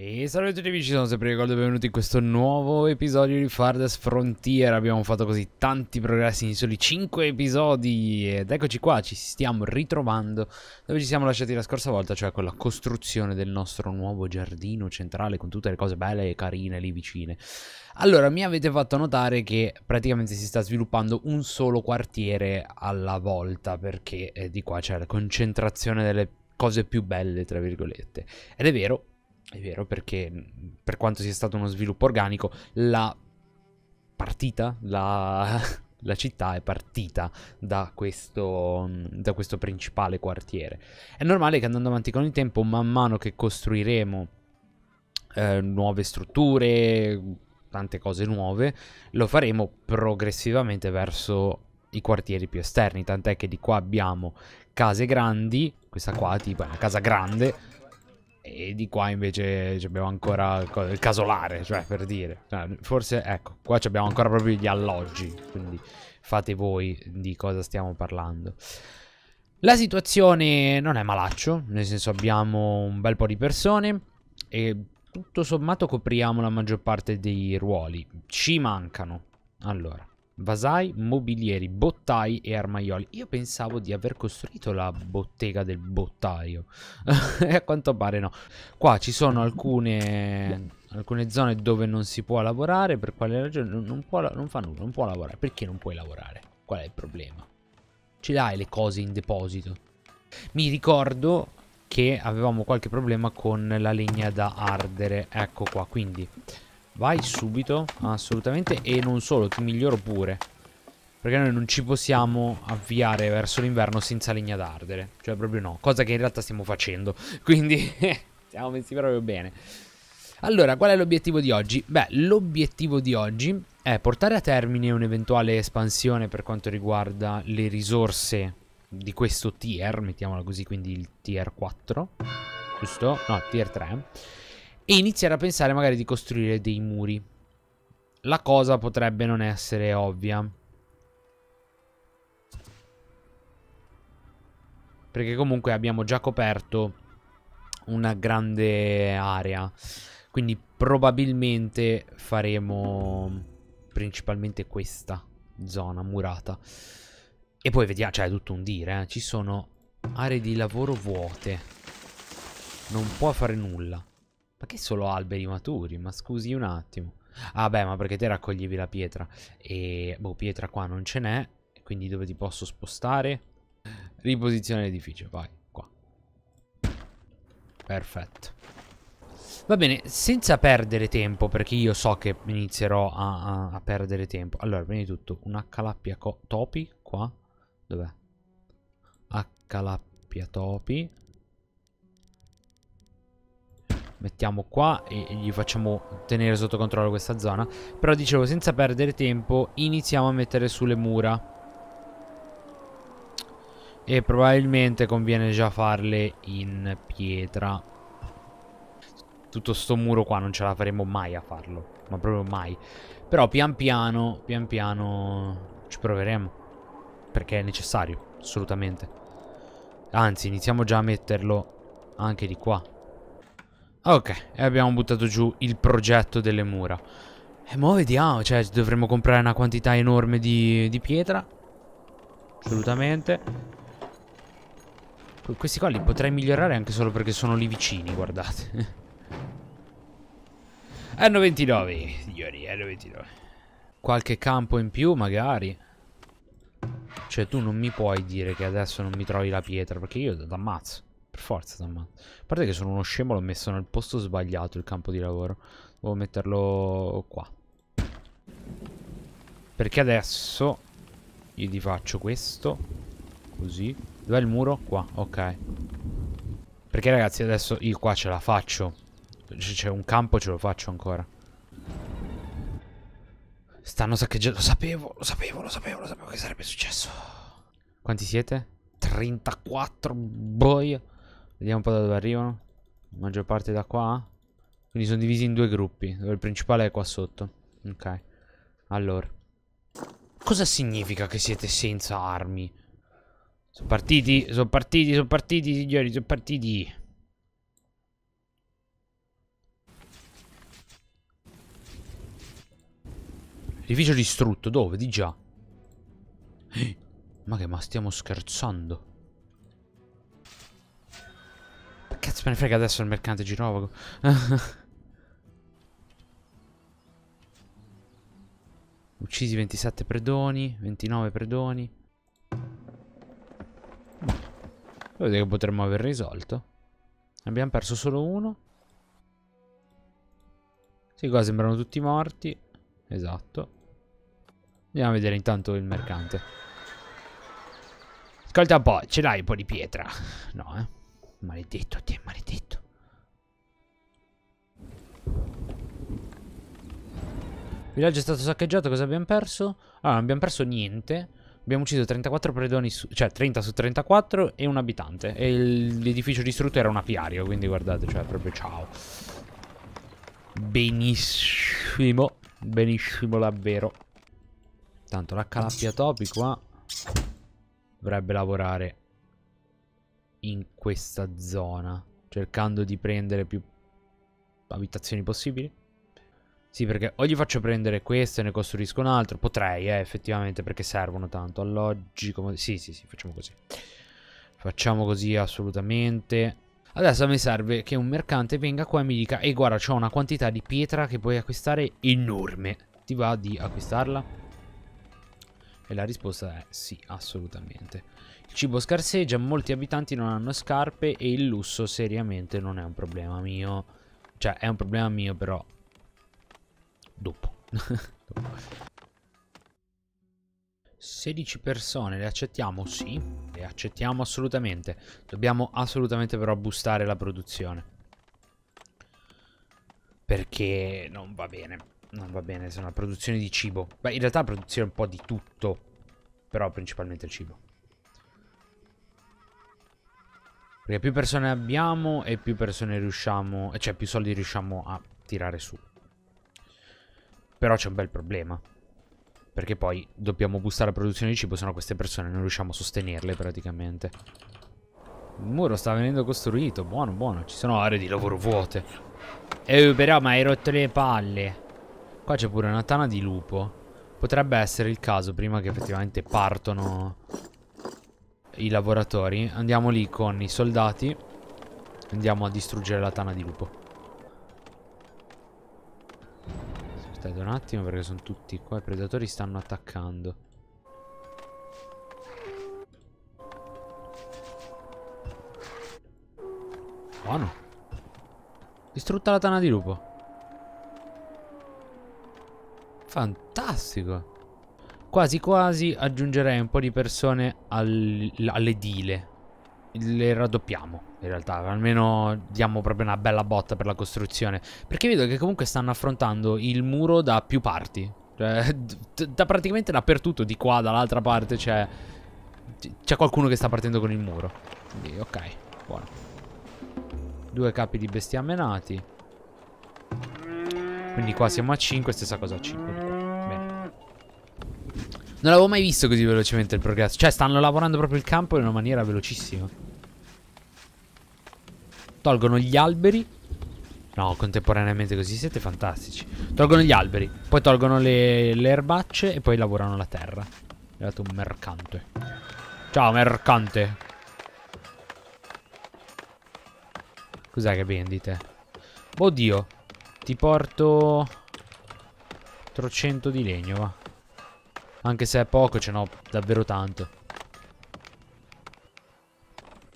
E salve a tutti amici, sono sempre Ricordo e benvenuti in questo nuovo episodio di Farthest Frontier Abbiamo fatto così tanti progressi in soli 5 episodi Ed eccoci qua, ci stiamo ritrovando Dove ci siamo lasciati la scorsa volta Cioè con la costruzione del nostro nuovo giardino centrale Con tutte le cose belle e carine lì vicine Allora, mi avete fatto notare che praticamente si sta sviluppando un solo quartiere alla volta Perché eh, di qua c'è la concentrazione delle cose più belle, tra virgolette Ed è vero è vero, perché per quanto sia stato uno sviluppo organico, la partita, la, la città è partita da questo, da questo principale quartiere. È normale che andando avanti con il tempo, man mano che costruiremo eh, nuove strutture, tante cose nuove, lo faremo progressivamente verso i quartieri più esterni, tant'è che di qua abbiamo case grandi, questa qua tipo è una casa grande, e di qua invece abbiamo ancora il casolare, cioè per dire. Cioè, forse, ecco, qua abbiamo ancora proprio gli alloggi, quindi fate voi di cosa stiamo parlando. La situazione non è malaccio, nel senso abbiamo un bel po' di persone e tutto sommato copriamo la maggior parte dei ruoli. Ci mancano. Allora, Vasai, mobilieri, bottai e armaioli. Io pensavo di aver costruito la bottega del bottaio. e a quanto pare no. Qua ci sono alcune, alcune, zone dove non si può lavorare. Per quale ragione? Non, può, non fa nulla, non può lavorare. Perché non puoi lavorare? Qual è il problema? Ce l'hai le cose in deposito. Mi ricordo che avevamo qualche problema con la legna da ardere. Ecco qua, quindi... Vai subito, assolutamente, e non solo, ti miglioro pure. Perché noi non ci possiamo avviare verso l'inverno senza legna d'ardere. Cioè, proprio no. Cosa che in realtà stiamo facendo. Quindi, siamo messi proprio bene. Allora, qual è l'obiettivo di oggi? Beh, l'obiettivo di oggi è portare a termine un'eventuale espansione per quanto riguarda le risorse di questo tier, mettiamola così, quindi il tier 4, giusto? No, tier 3 e iniziare a pensare magari di costruire dei muri. La cosa potrebbe non essere ovvia. Perché comunque abbiamo già coperto una grande area. Quindi probabilmente faremo principalmente questa zona murata. E poi vediamo, ah, cioè è tutto un dire, eh. ci sono aree di lavoro vuote. Non può fare nulla. Ma che solo alberi maturi? Ma scusi un attimo. Ah beh, ma perché te raccoglievi la pietra? E boh, pietra qua non ce n'è. Quindi dove ti posso spostare? Riposizione l'edificio, vai, qua. Perfetto. Va bene, senza perdere tempo, perché io so che inizierò a, a, a perdere tempo. Allora, prima di tutto, un H-Lappia Topi, qua. Dov'è? H-Lappia Topi mettiamo qua e gli facciamo tenere sotto controllo questa zona. Però dicevo, senza perdere tempo, iniziamo a mettere sulle mura. E probabilmente conviene già farle in pietra. Tutto sto muro qua non ce la faremo mai a farlo. Ma proprio mai. Però pian piano, pian piano ci proveremo. Perché è necessario, assolutamente. Anzi, iniziamo già a metterlo anche di qua. Ok, e abbiamo buttato giù il progetto delle mura. E mo vediamo, cioè dovremmo comprare una quantità enorme di, di pietra. Assolutamente. Questi qua li potrei migliorare anche solo perché sono lì vicini, guardate. n 29, signori, n 29. Qualche campo in più, magari. Cioè, tu non mi puoi dire che adesso non mi trovi la pietra, perché io ti ammazzo. Per forza, Samman. A parte che sono uno scemo, l'ho messo nel posto sbagliato il campo di lavoro. Devo metterlo qua. Perché adesso io gli faccio questo. Così. Dov'è il muro? Qua, ok. Perché ragazzi adesso io qua ce la faccio. C'è un campo, ce lo faccio ancora. Stanno saccheggiando. Lo sapevo, lo sapevo, lo sapevo, lo sapevo che sarebbe successo. Quanti siete? 34 boia. Vediamo un po' da dove arrivano. La maggior parte da qua. Quindi sono divisi in due gruppi. Dove il principale è qua sotto. Ok. Allora. Cosa significa che siete senza armi? Sono partiti, sono partiti, sono partiti, signori, sono partiti. Edificio distrutto, dove? Di già. Ma che, ma stiamo scherzando? me ne frega adesso il mercante girovago. Uccisi 27 predoni, 29 predoni. Vedete che potremmo aver risolto. Abbiamo perso solo uno. Sì, qua sembrano tutti morti. Esatto. Andiamo a vedere intanto il mercante. Ascolta un po', ce l'hai un po' di pietra? No, eh. Maledetto, ti maledetto. Il villaggio è stato saccheggiato, cosa abbiamo perso? Ah, non abbiamo perso niente. Abbiamo ucciso 34 predoni, su, cioè 30 su 34 e un abitante. E l'edificio distrutto era un apiario, quindi guardate, cioè proprio ciao. Benissimo, benissimo davvero. Tanto la calappia topi qua ah. dovrebbe lavorare in questa zona, cercando di prendere più abitazioni possibili. Sì, perché o gli faccio prendere questo e ne costruisco un altro. Potrei, eh, effettivamente, perché servono tanto. Alloggi, come... Sì, sì, sì, facciamo così. Facciamo così assolutamente. Adesso mi serve che un mercante venga qua e mi dica e guarda, c'ho una quantità di pietra che puoi acquistare enorme. Ti va di acquistarla? E la risposta è sì, assolutamente. Il cibo scarseggia, molti abitanti non hanno scarpe e il lusso seriamente non è un problema mio. Cioè, è un problema mio però... Dopo. 16 persone, le accettiamo? Sì, le accettiamo assolutamente. Dobbiamo assolutamente però boostare la produzione. Perché non va bene. Non va bene, se no, la produzione di cibo. Beh, in realtà la produzione è un po' di tutto, però principalmente il cibo. Perché più persone abbiamo e più persone riusciamo... Cioè più soldi riusciamo a tirare su. Però c'è un bel problema. Perché poi dobbiamo boostare la produzione di cibo, sennò queste persone non riusciamo a sostenerle praticamente. Il muro sta venendo costruito, buono, buono. Ci sono aree di lavoro vuote. Eh, però, ma hai rotto le palle. Qua c'è pure una tana di lupo. Potrebbe essere il caso prima che effettivamente partano i lavoratori. Andiamo lì con i soldati. Andiamo a distruggere la tana di lupo. Aspettate un attimo perché sono tutti qua. I predatori stanno attaccando. Buono. Distrutta la tana di lupo. Fantastico. Quasi quasi aggiungerei un po' di persone al, dile. Le raddoppiamo in realtà, almeno diamo proprio una bella botta per la costruzione. Perché vedo che comunque stanno affrontando il muro da più parti. Cioè, da praticamente dappertutto, di qua, dall'altra parte c'è... C'è qualcuno che sta partendo con il muro. Quindi, ok, buono. Due capi di bestiame nati. Quindi qua siamo a 5, stessa cosa a 5. Non l'avevo mai visto così velocemente il progresso. Cioè, stanno lavorando proprio il campo in una maniera velocissima. Tolgono gli alberi. No, contemporaneamente così siete fantastici. Tolgono gli alberi, poi tolgono le, le erbacce e poi lavorano la terra. È arrivato un mercante. Ciao, mercante. Cos'è che vendite? Oddio. Ti porto... 300 di legno, va. Anche se è poco, ce n'ho davvero tanto.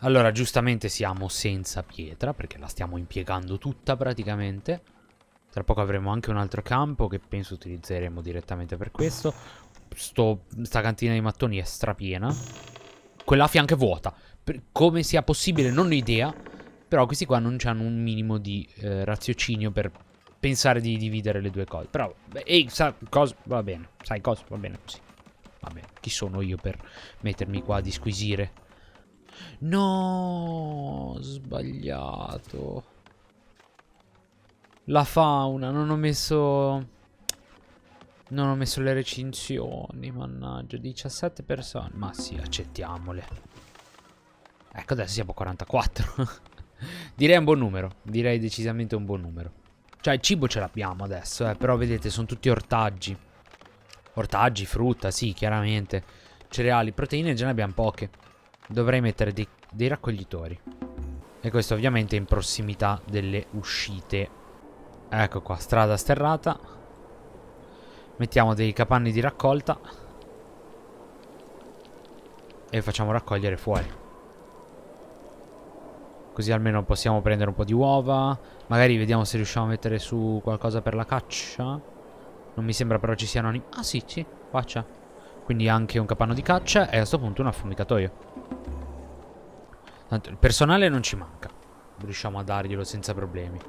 Allora, giustamente siamo senza pietra, perché la stiamo impiegando tutta praticamente. Tra poco avremo anche un altro campo che penso utilizzeremo direttamente per questo. Sto, sta cantina di mattoni è strapiena. Quella a fianco è vuota. Per come sia possibile non ho idea, però questi qua non hanno un minimo di eh, raziocinio per pensare di dividere le due cose. Però, ehi, sa, cosa, va bene, sai cosa, va bene così. Va bene, chi sono io per mettermi qua a disquisire? No, sbagliato. La fauna, non ho messo... Non ho messo le recinzioni, mannaggia, 17 persone. Ma sì, accettiamole. Ecco, adesso siamo a 44. direi un buon numero, direi decisamente un buon numero. Cioè, il cibo ce l'abbiamo adesso, eh, però vedete, sono tutti ortaggi. Ortaggi, frutta, sì, chiaramente. Cereali, proteine già ne abbiamo poche. Dovrei mettere dei, dei raccoglitori. E questo ovviamente in prossimità delle uscite. Ecco qua, strada sterrata. Mettiamo dei capanni di raccolta. E facciamo raccogliere fuori. Così almeno possiamo prendere un po' di uova. Magari vediamo se riusciamo a mettere su qualcosa per la caccia. Non mi sembra però ci siano... Ah sì, sì, faccia. Quindi anche un capanno di caccia e a questo punto un affumicatoio. Tanto il personale non ci manca. Riusciamo a darglielo senza problemi.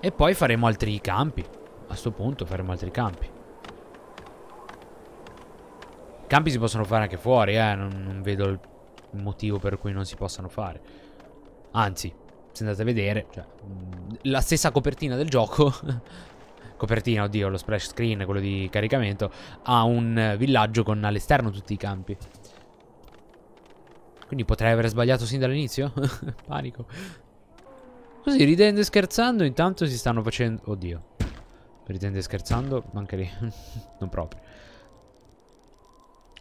E poi faremo altri campi. A questo punto faremo altri campi. I Campi si possono fare anche fuori, eh. Non, non vedo il motivo per cui non si possano fare. Anzi, se andate a vedere, cioè, mm, la stessa copertina del gioco copertina, oddio, lo splash screen, quello di caricamento, ha un villaggio con all'esterno tutti i campi. Quindi potrei aver sbagliato sin dall'inizio? Panico. Così, ridendo e scherzando, intanto si stanno facendo... Oddio. Ridendo e scherzando, manca lì. non proprio.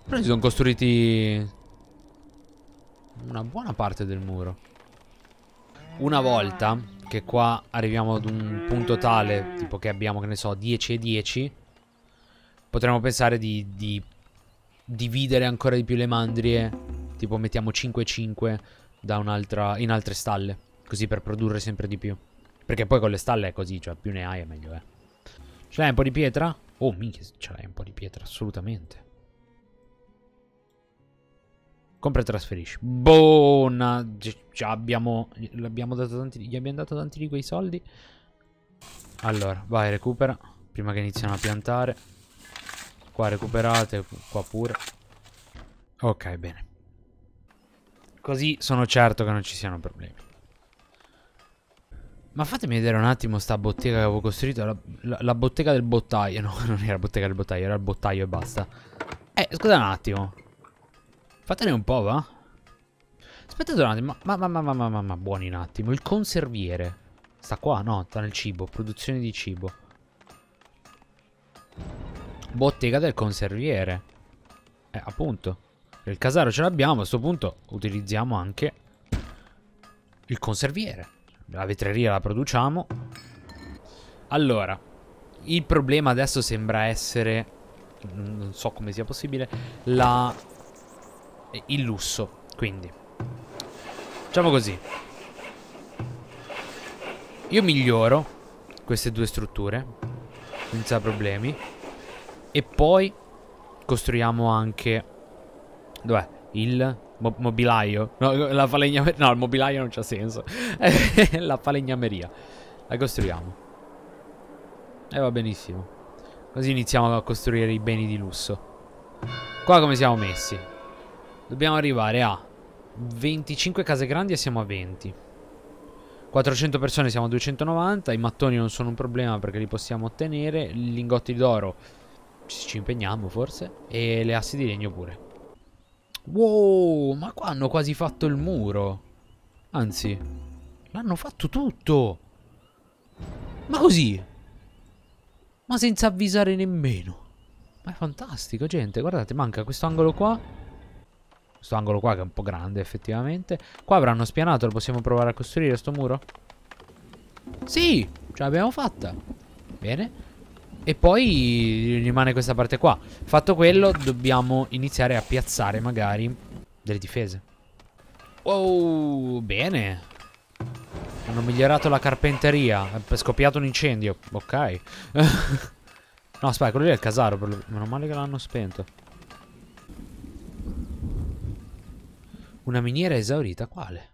Però si sono costruiti... Una buona parte del muro una volta che qua arriviamo ad un punto tale, tipo che abbiamo, che ne so, 10 e 10, potremmo pensare di, di dividere ancora di più le mandrie, tipo mettiamo 5 e 5 in altre stalle, così per produrre sempre di più. Perché poi con le stalle è così, cioè più ne hai è meglio Eh. Ce l'hai un po' di pietra? Oh minchia, ce l'hai un po' di pietra, assolutamente. Compra e trasferisci. Buona. Già abbiamo. Abbiamo tanti, gli abbiamo dato tanti di quei soldi. Allora, vai, recupera. Prima che iniziano a piantare. Qua recuperate, qua pure. Ok, bene. Così sono certo che non ci siano problemi. Ma fatemi vedere un attimo sta bottega che avevo costruito la, la, la, bottega del bottaio No, non era la bottega del bottaio Era il bottaio e basta Eh, scusa un attimo Fatene un po', va? Aspettate un attimo, ma, ma, ma, ma, ma, ma, ma, buoni un attimo. Il conserviere. Sta qua, no? Sta nel cibo, produzione di cibo. Bottega del conserviere. Eh, appunto. Il casaro ce l'abbiamo, a questo punto utilizziamo anche il conserviere. La vetreria la produciamo. Allora, il problema adesso sembra essere, non so come sia possibile, la il lusso, quindi. Facciamo così. Io miglioro queste due strutture, senza problemi. E poi costruiamo anche... Dov'è? Il mo mobilaio. No, la falegnameria. No, il mobilaio non c'ha senso. la falegnameria. La costruiamo. E va benissimo. Così iniziamo a costruire i beni di lusso. Qua come siamo messi? Dobbiamo arrivare a 25 case grandi e siamo a 20. 400 persone siamo a 290, i mattoni non sono un problema perché li possiamo ottenere, i lingotti d'oro ci impegniamo forse e le assi di legno pure. Wow, ma qua hanno quasi fatto il muro. Anzi, l'hanno fatto tutto. Ma così? Ma senza avvisare nemmeno. Ma è fantastico, gente. Guardate, manca questo angolo qua questo angolo qua che è un po' grande effettivamente Qua avranno spianato, lo possiamo provare a costruire sto muro? Sì, ce l'abbiamo fatta Bene e poi rimane questa parte qua Fatto quello dobbiamo iniziare a piazzare magari delle difese Wow, bene Hanno migliorato la carpenteria È scoppiato un incendio Ok No aspetta, quello lì è il casaro Meno male che l'hanno spento Una miniera esaurita? Quale?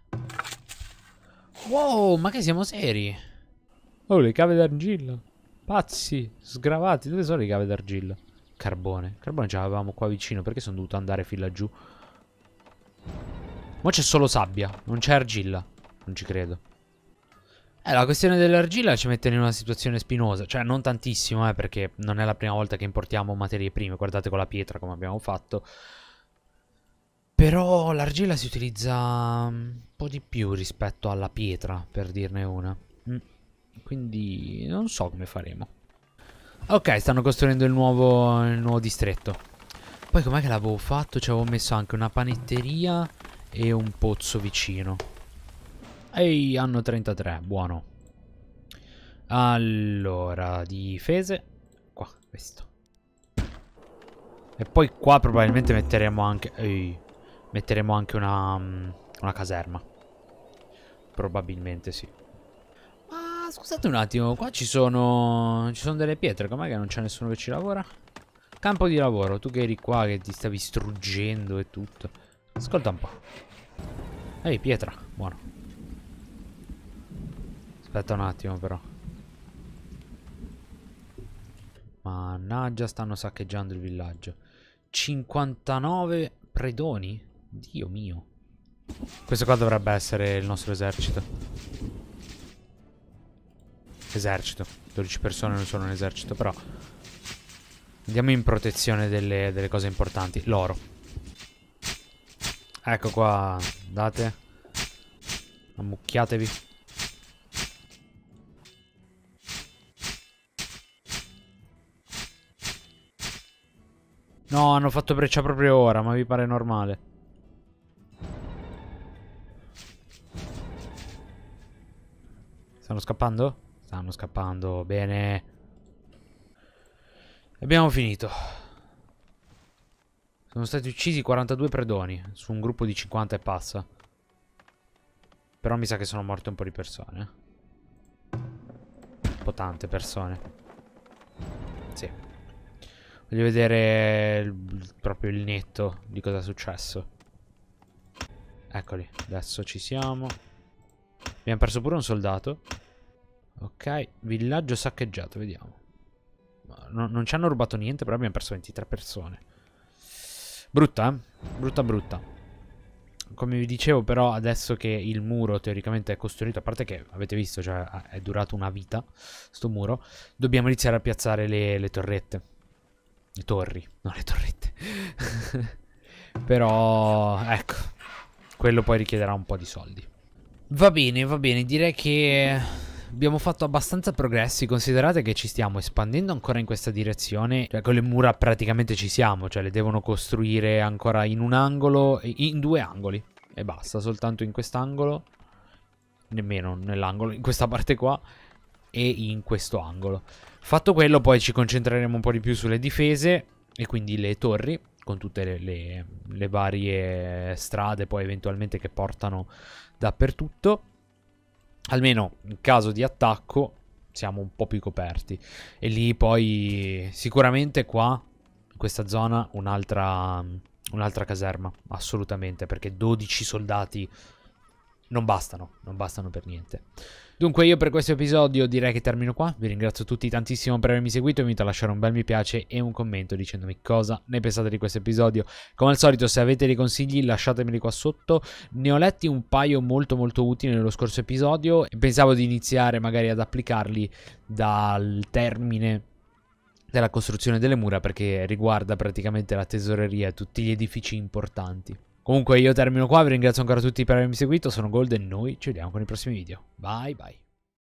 Wow, ma che siamo seri? Oh, le cave d'argilla. Pazzi, sgravati. Dove sono le cave d'argilla? Carbone. Carbone ce l'avevamo qua vicino. Perché sono dovuto andare fin laggiù? Ma c'è solo sabbia. Non c'è argilla. Non ci credo. Eh, la questione dell'argilla ci mette in una situazione spinosa, cioè non tantissimo, eh, perché non è la prima volta che importiamo materie prime, guardate con la pietra come abbiamo fatto, però l'argilla si utilizza mm, un po' di più rispetto alla pietra, per dirne una. Mm. Quindi non so come faremo. Ok, stanno costruendo il nuovo, il nuovo distretto. Poi com'è che l'avevo fatto? Ci avevo messo anche una panetteria e un pozzo vicino. Ehi, hanno 33, buono. Allora, difese. Qua, questo. E poi qua probabilmente metteremo anche... Ehi. Metteremo anche una, mm, una caserma. Probabilmente sì. Ma scusate un attimo, qua ci sono, ci sono delle pietre. Com'è che non c'è nessuno che ci lavora? Campo di lavoro, tu che eri qua che ti stavi struggendo e tutto. Ascolta un po'. Ehi, pietra, buono. Aspetta un attimo però. Mannaggia, stanno saccheggiando il villaggio. 59 predoni? Dio mio. Questo qua dovrebbe essere il nostro esercito. Esercito. 12 persone non sono un esercito, però... Andiamo in protezione delle, delle cose importanti. L'oro. Ecco qua. Date. Ammucchiatevi. No, hanno fatto breccia proprio ora, ma vi pare normale. Stanno scappando? Stanno scappando, bene. Abbiamo finito. Sono stati uccisi 42 predoni su un gruppo di 50 e passa. Però mi sa che sono morte un po' di persone. Un po' tante persone. Sì. Voglio vedere il, proprio il netto di cosa è successo. Eccoli, adesso ci siamo. Abbiamo perso pure un soldato. Ok, villaggio saccheggiato, vediamo. No, non ci hanno rubato niente, però abbiamo perso 23 persone. Brutta, eh? Brutta, brutta. Come vi dicevo però, adesso che il muro teoricamente è costruito, a parte che avete visto, cioè è durato una vita, sto muro, dobbiamo iniziare a piazzare le, le torrette. Le torri, non le torrette. però, ecco, quello poi richiederà un po' di soldi. Va bene, va bene, direi che abbiamo fatto abbastanza progressi, considerate che ci stiamo espandendo ancora in questa direzione, cioè con le mura praticamente ci siamo, cioè le devono costruire ancora in un angolo, in due angoli e basta, soltanto in quest'angolo, nemmeno nell'angolo, in questa parte qua e in questo angolo. Fatto quello poi ci concentreremo un po' di più sulle difese e quindi le torri con tutte le, le, le varie strade poi eventualmente che portano dappertutto. Almeno in caso di attacco siamo un po' più coperti. E lì poi sicuramente qua, in questa zona, un'altra, un'altra caserma, assolutamente, perché 12 soldati non bastano, non bastano per niente. Dunque io per questo episodio direi che termino qua, vi ringrazio tutti tantissimo per avermi seguito, vi invito a lasciare un bel mi piace e un commento dicendomi cosa ne pensate di questo episodio. Come al solito se avete dei consigli lasciatemeli qua sotto, ne ho letti un paio molto molto utili nello scorso episodio e pensavo di iniziare magari ad applicarli dal termine della costruzione delle mura perché riguarda praticamente la tesoreria e tutti gli edifici importanti. Comunque io termino qua, vi ringrazio ancora tutti per avermi seguito, sono Golden, noi ci vediamo con i prossimi video. Bye bye.